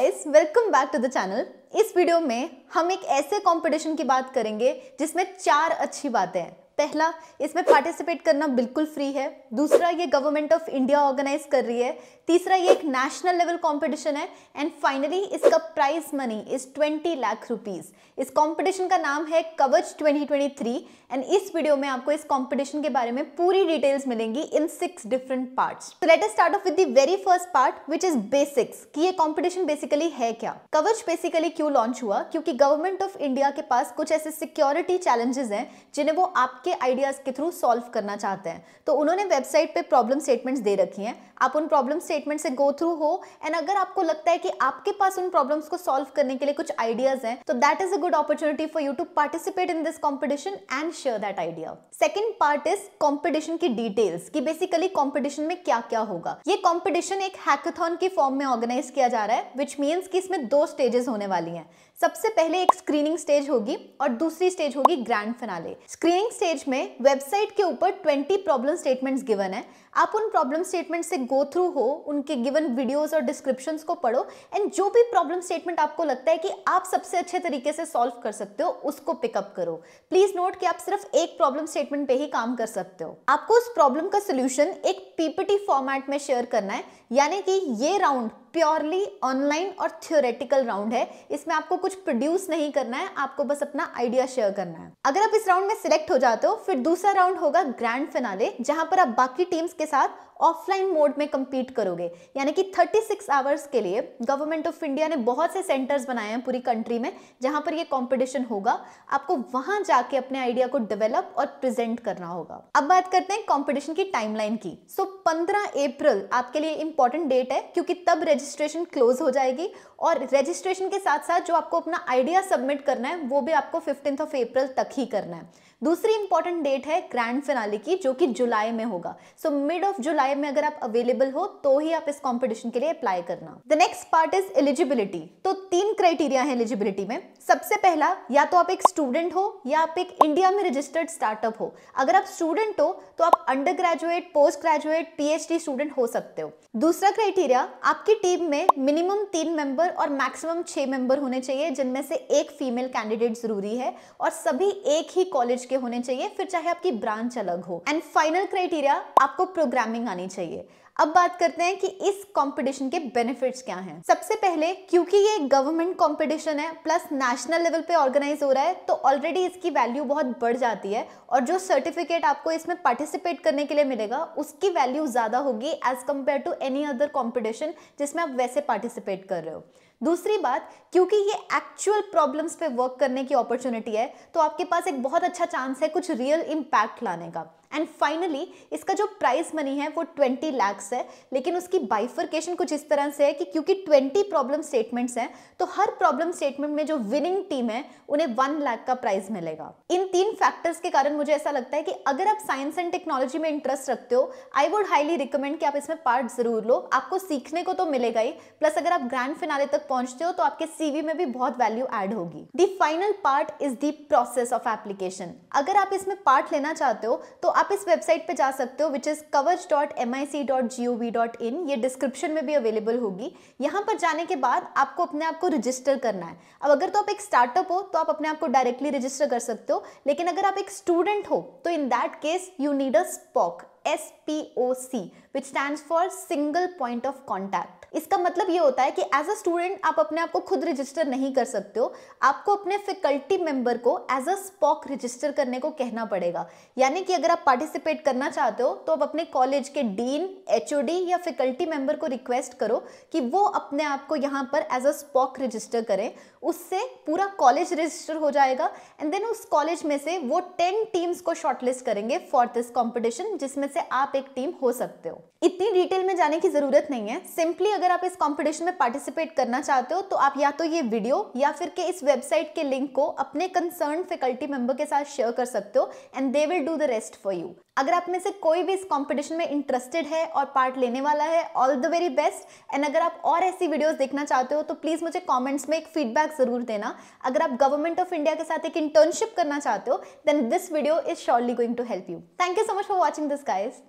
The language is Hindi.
guys welcome back to the channel इस वीडियो में हम एक ऐसे कंपटीशन की बात करेंगे जिसमें चार अच्छी बातें हैं पहला इसमें पार्टिसिपेट करना बिल्कुल फ्री है दूसरा ये गवर्नमेंट ऑफ इंडिया ऑर्गेनाइज कर रही है तीसरा ये एक नेशनल लेवल कंपटीशन है एंड फाइनली इसका prize money is 20 lakh rupees इस कंपटीशन का नाम है कवच 2023 एंड इस वीडियो में आपको इस कंपटीशन के बारे में पूरी डिटेल्स मिलेंगी इन सिक्स डिफरेंट पार्ट तो let's start off with the very first part which is basics की ये कॉम्पिटिशन बेसिकली है क्या कवच बेसिकली क्यों लॉन्च हुआ क्योंकि गवर्नमेंट ऑफ इंडिया के पास कुछ ऐसे सिक्योरिटी चैलेंजेस हैं जिन्हें वो आपके आपके आइडियाज़ के थ्रू सॉल्व करना चाहते हैं तो उन्होंने वेबसाइट पे प्रॉब्लम स्टेटमेंट्स दे रखी हैं आप उन प्रॉब्लम स्टेटमेंट से गो थ्रू हो एंड अगर आपको लगता है कि आपके पास उन प्रॉब्लम्स को सॉल्व करने के लिए कुछ आइडियाज़ हैं तो that is a good opportunity for you to participate in this competition and share that idea second part is competition की डिटेल्स की बेसिकली कॉम्पिटिशन में क्या क्या होगा ये कॉम्पिटिशन एक हैकेथॉन के फॉर्म में ऑर्गेनाइज किया जा रहा है विच मीन्स कि इसमें दो स्टेजेस होने वाली हैं सबसे पहले एक स्क्रीनिंग स्टेज होगी और दूसरी स्टेज होगी grand finale screening stage page में वेबसाइट के ऊपर 20 प्रॉब्लम स्टेटमेंट्स गिवन है आप उन प्रॉब्लम स्टेटमेंट से गो थ्रू हो उनके गिवन वीडियोस और डिस्क्रिप्शन को पढ़ो एंड जो भी प्रॉब्लम स्टेटमेंट आपको लगता है कि आप सबसे अच्छे तरीके से सॉल्व कर सकते हो उसको पिकअप करो प्लीज नोट कि आप सिर्फ एक प्रॉब्लम स्टेटमेंट पे ही काम कर सकते हो आपको उस प्रॉब्लम का सोल्यूशन एक पीपीटी फॉर्मेट में शेयर करना है यानी कि ये राउंड प्योरली ऑनलाइन और थियोरेटिकल राउंड है इसमें आपको कुछ प्रोड्यूस नहीं करना है आपको बस अपना आइडिया शेयर करना है अगर आप इस राउंड में सिलेक्ट हो जाते हो फिर दूसरा राउंड होगा ग्रैंड फिनाले जहां पर आप बाकी टीम्स के साथ ऑफलाइन मोड में कम्पीट करोगे यानी कि 36 सिक्स आवर्स के लिए गवर्नमेंट ऑफ इंडिया ने बहुत से सेंटर्स बनाए हैं पूरी कंट्री में जहाँ पर ये कंपटीशन होगा आपको वहाँ जाके अपने आइडिया को डेवलप और प्रेजेंट करना होगा अब बात करते हैं कॉम्पिटिशन की टाइमलाइन की सो पंद्रह अप्रैल आपके लिए इंपॉर्टेंट डेट है क्योंकि तब रजिस्ट्रेशन क्लोज हो जाएगी और रजिस्ट्रेशन के साथ साथ जो आपको अपना आइडिया सबमिट करना है वो भी आपको फिफ्टींथ ऑफ अप्रैल तक ही करना है दूसरी इंपॉर्टेंट डेट है ग्रैंड फिनाले की जो कि जुलाई में होगा सो मिड ऑफ जुलाई में अगर आप अवेलेबल हो तो ही आप इस कॉम्पिटिशन के लिए अप्लाई करना the next part is eligibility तो तीन क्राइटेरिया है एलिजिबिलिटी में सबसे पहला या तो आप एक स्टूडेंट हो या आप एक इंडिया में रजिस्टर्ड स्टार्टअप हो अगर आप स्टूडेंट हो तो आप undergraduate postgraduate PhD student हो सकते हो दूसरा क्राइटेरिया आपकी टीम में मिनिमम तीन मेंबर और मैक्सिमम छह मेंबर होने चाहिए जिनमें से एक फीमेल कैंडिडेट जरूरी है और सभी एक ही कॉलेज के होने चाहिए फिर चाहे आपकी ब्रांच अलग हो एंड फाइनल क्राइटेरिया आपको प्रोग्रामिंग आनी चाहिए अब बात करते हैं कि इस कंपटीशन के बेनिफिट्स क्या हैं सबसे पहले क्योंकि ये गवर्नमेंट कंपटीशन है प्लस नेशनल लेवल पे ऑर्गेनाइज हो रहा है तो ऑलरेडी इसकी वैल्यू बहुत बढ़ जाती है और जो सर्टिफिकेट आपको इसमें पार्टिसिपेट करने के लिए मिलेगा उसकी वैल्यू ज़्यादा होगी as compare to any other competition जिसमें आप वैसे पार्टिसिपेट कर रहे हो दूसरी बात क्योंकि ये एक्चुअल प्रॉब्लम्स पे वर्क करने की अपॉर्चुनिटी है तो आपके पास एक बहुत अच्छा चांस है कुछ रियल इम्पैक्ट लाने का एंड फाइनली इसका जो प्राइस मनी है वो ट्वेंटी लैक्स है लेकिन उसकी बाइफर्केशन कुछ इस तरह से है कि क्योंकि ट्वेंटी प्रॉब्लम स्टेटमेंट्स हैं तो हर प्रॉब्लम स्टेटमेंट में जो विनिंग टीम है उन्हें वन लाख का प्राइज मिलेगा इन तीन फैक्टर्स के कारण मुझे ऐसा लगता है कि अगर आप साइंस एंड टेक्नोलॉजी में इंटरेस्ट रखते हो आई वुड हाईली रिकमेंड कि आप इसमें पार्ट जरूर लो आपको सीखने को तो मिलेगा ही प्लस अगर आप ग्रैंड फिनाले तक पहुंचते हो तो आपके सीवी में भी बहुत वैल्यू एड होगी the final part is the process of application अगर आप इसमें पार्ट लेना चाहते हो तो आप इस वेबसाइट पे जा सकते हो which is Kavach dot M I C dot G O V dot in ये डिस्क्रिप्शन में भी अवेलेबल होगी यहाँ पर जाने के बाद आपको अपने आप को रजिस्टर करना है अब अगर तो आप एक स्टार्टअप हो तो आप अपने आप को डायरेक्टली रजिस्टर कर सकते हो लेकिन अगर आप एक स्टूडेंट हो तो in that case you need a SPOC S P O C which stand for single point of contact इसका मतलब ये होता है कि एज अ स्टूडेंट आप अपने आप को खुद रजिस्टर नहीं कर सकते हो आपको अपने फैकल्टी मेंबर को एज अ स्पॉक रजिस्टर करने को कहना पड़ेगा यानी कि अगर आप पार्टिसिपेट करना चाहते हो तो आप अपने कॉलेज के डीन एच या फैकल्टी मेंबर को रिक्वेस्ट करो कि वो अपने आप को यहाँ पर एज अ स्पॉक रजिस्टर करें उससे पूरा कॉलेज रजिस्टर हो जाएगा एंड देन उस कॉलेज में से वो टेन टीम्स को शॉर्टलिस्ट करेंगे फॉर दिस कॉम्पिटिशन जिसमें से आप एक टीम हो सकते हो इतनी डिटेल में जाने की ज़रूरत नहीं है सिंपली अगर आप इस कंपटीशन में पार्टिसिपेट करना चाहते हो तो आप या तो ये वीडियो या फिर के इस वेबसाइट के लिंक को अपने कंसर्न फैकल्टी मेंबर के साथ शेयर कर सकते हो and they will do the rest for you अगर आप में से कोई भी इस कंपटीशन में इंटरेस्टेड है और पार्ट लेने वाला है all the very best and अगर आप और ऐसी वीडियोस देखना चाहते हो तो प्लीज़ मुझे कमेंट्स में एक फीडबैक ज़रूर देना अगर आप गवर्नमेंट ऑफ इंडिया के साथ एक इंटर्नशिप करना चाहते हो then this video is surely going to help you thank you so much for watching this guys